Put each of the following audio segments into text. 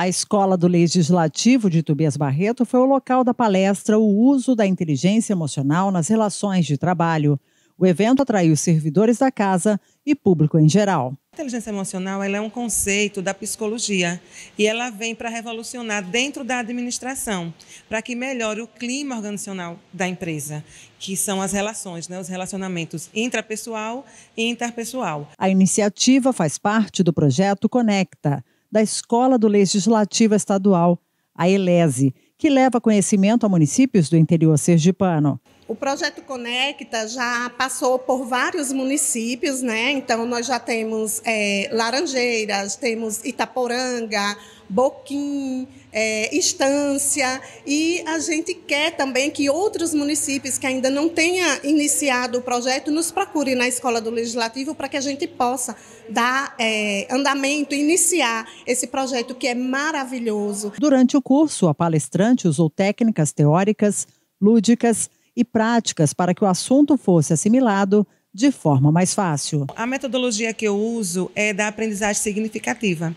A Escola do Legislativo de Tobias Barreto foi o local da palestra O Uso da Inteligência Emocional nas Relações de Trabalho. O evento atraiu servidores da casa e público em geral. A inteligência emocional é um conceito da psicologia e ela vem para revolucionar dentro da administração, para que melhore o clima organizacional da empresa, que são as relações, né, os relacionamentos intrapessoal e interpessoal. A iniciativa faz parte do projeto Conecta da Escola do Legislativo Estadual, a ELESE, que leva conhecimento a municípios do interior sergipano. O projeto Conecta já passou por vários municípios, né? Então nós já temos é, Laranjeiras, temos Itaporanga, Boquim, é, Estância, e a gente quer também que outros municípios que ainda não tenha iniciado o projeto nos procurem na Escola do Legislativo para que a gente possa dar é, andamento, iniciar esse projeto que é maravilhoso. Durante o curso, a palestrante usou técnicas teóricas, lúdicas e práticas para que o assunto fosse assimilado de forma mais fácil. A metodologia que eu uso é da aprendizagem significativa.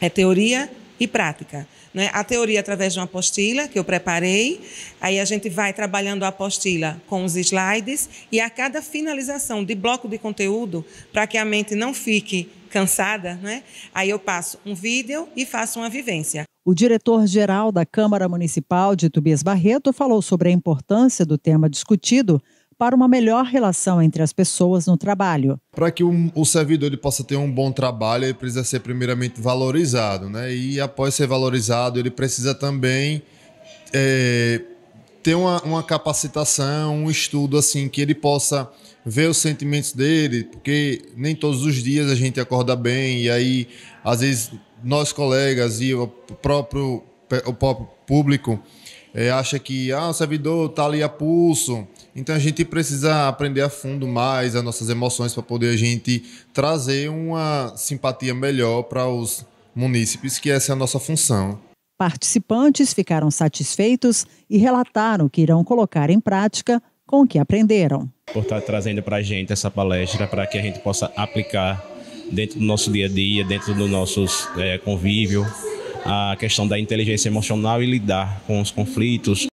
É teoria e prática. Né? A teoria através de uma apostila que eu preparei, aí a gente vai trabalhando a apostila com os slides e a cada finalização de bloco de conteúdo, para que a mente não fique cansada, né? aí eu passo um vídeo e faço uma vivência. O diretor-geral da Câmara Municipal de Tubias Barreto falou sobre a importância do tema discutido para uma melhor relação entre as pessoas no trabalho. Para que um, o servidor ele possa ter um bom trabalho, ele precisa ser primeiramente valorizado, né? E após ser valorizado, ele precisa também é, ter uma, uma capacitação, um estudo assim que ele possa ver os sentimentos dele, porque nem todos os dias a gente acorda bem e aí às vezes nós colegas e o próprio o próprio público é, acha que ah, o servidor está ali a pulso. Então a gente precisa aprender a fundo mais as nossas emoções para poder a gente trazer uma simpatia melhor para os munícipes, que essa é a nossa função. Participantes ficaram satisfeitos e relataram que irão colocar em prática com o que aprenderam. Por estar tá trazendo para a gente essa palestra para que a gente possa aplicar dentro do nosso dia a dia, dentro do nosso é, convívio, a questão da inteligência emocional e lidar com os conflitos,